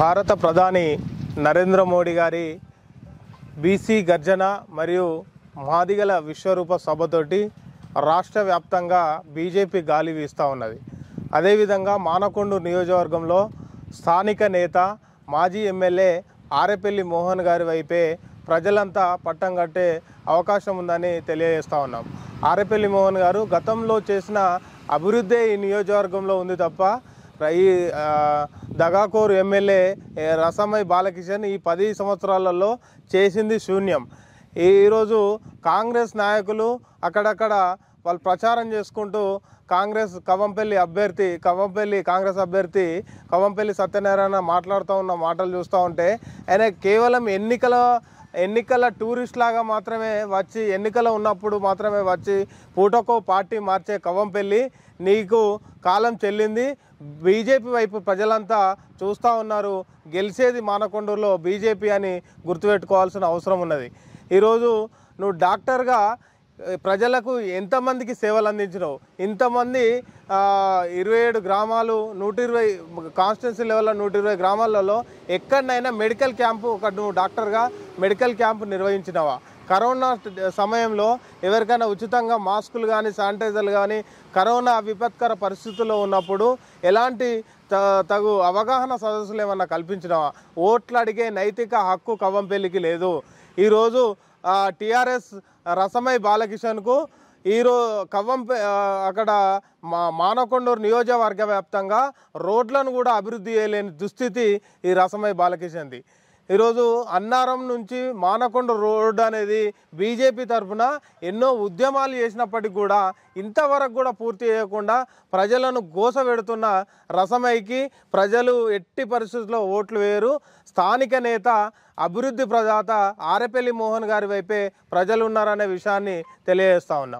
భారత ప్రధాని నరేంద్ర మోడీ గారి బీసీ గర్జన మరియు మాదిగల విశ్వరూప సభతోటి రాష్ట్ర వ్యాప్తంగా బీజేపీ గాలి వీస్తూ ఉన్నది అదేవిధంగా మానకొండ నియోజకవర్గంలో స్థానిక నేత మాజీ ఎమ్మెల్యే ఆరేపల్లి మోహన్ గారి వైపే ప్రజలంతా పట్టం కట్టే అవకాశం ఉందని తెలియజేస్తూ ఉన్నాం ఆరేపల్లి మోహన్ గారు గతంలో చేసిన అభివృద్ధి ఈ నియోజకవర్గంలో ఉంది తప్ప ఈ దగాకోరు ఎమ్మెల్యే రసమై బాలకిషన్ ఈ పది సంవత్సరాలలో చేసింది శూన్యం ఈరోజు కాంగ్రెస్ నాయకులు అక్కడక్కడ వాళ్ళు ప్రచారం చేసుకుంటూ కాంగ్రెస్ కవంపల్లి అభ్యర్థి కవంపల్లి కాంగ్రెస్ అభ్యర్థి కవంపల్లి సత్యనారాయణ మాట్లాడుతూ ఉన్న మాటలు చూస్తూ ఉంటే ఆయన కేవలం ఎన్నికల ఎన్నికల టూరిస్ట్ లాగా మాత్రమే వచ్చి ఎన్నికల ఉన్నప్పుడు మాత్రమే వచ్చి పూటకో పార్టీ మార్చే కవంపెల్లి నీకు కాలం చెల్లింది బీజేపీ వైపు ప్రజలంతా చూస్తూ ఉన్నారు గెలిచేది మానకొండూరులో బీజేపీ అని గుర్తుపెట్టుకోవాల్సిన అవసరం ఉన్నది ఈరోజు నువ్వు డాక్టర్గా ప్రజలకు ఎంతమందికి సేవలు అందించినావు ఇంతమంది ఇరవై ఏడు గ్రామాలు నూట ఇరవై కాన్స్టిట్యున్సీ లెవెల్లో నూట ఇరవై గ్రామాలలో ఎక్కడనైనా మెడికల్ క్యాంపు ఒక నువ్వు డాక్టర్గా మెడికల్ క్యాంపు నిర్వహించినవా కరోనా సమయంలో ఎవరికైనా ఉచితంగా మాస్కులు కానీ శానిటైజర్లు కానీ కరోనా విపత్కర పరిస్థితుల్లో ఉన్నప్పుడు ఎలాంటి తగు అవగాహన సదస్సులు ఏమన్నా కల్పించినవా ఓట్లు అడిగే నైతిక హక్కు కవ్వంపల్లికి లేదు ఈరోజు టీఆర్ఎస్ రసమై బాలకిషన్కు ఈరో కవ్వం అక్కడ మా మానకొండూరు నియోజకవర్గ వ్యాప్తంగా రోడ్లను కూడా అభివృద్ధి చేయలేని దుస్థితి ఈ రసమై బాలకిషన్ది ఈరోజు అన్నారం నుంచి మానకొండ రోడ్ అనేది బీజేపీ తరఫున ఎన్నో ఉద్యమాలు చేసినప్పటికీ కూడా ఇంతవరకు కూడా పూర్తి చేయకుండా ప్రజలను పెడుతున్న రసమైకి ప్రజలు ఎట్టి పరిస్థితుల్లో ఓట్లు వేయరు స్థానిక నేత అభివృద్ధి ప్రదాత ఆరెపల్లి మోహన్ గారి వైపే ప్రజలు ఉన్నారనే విషయాన్ని తెలియజేస్తా ఉన్నాం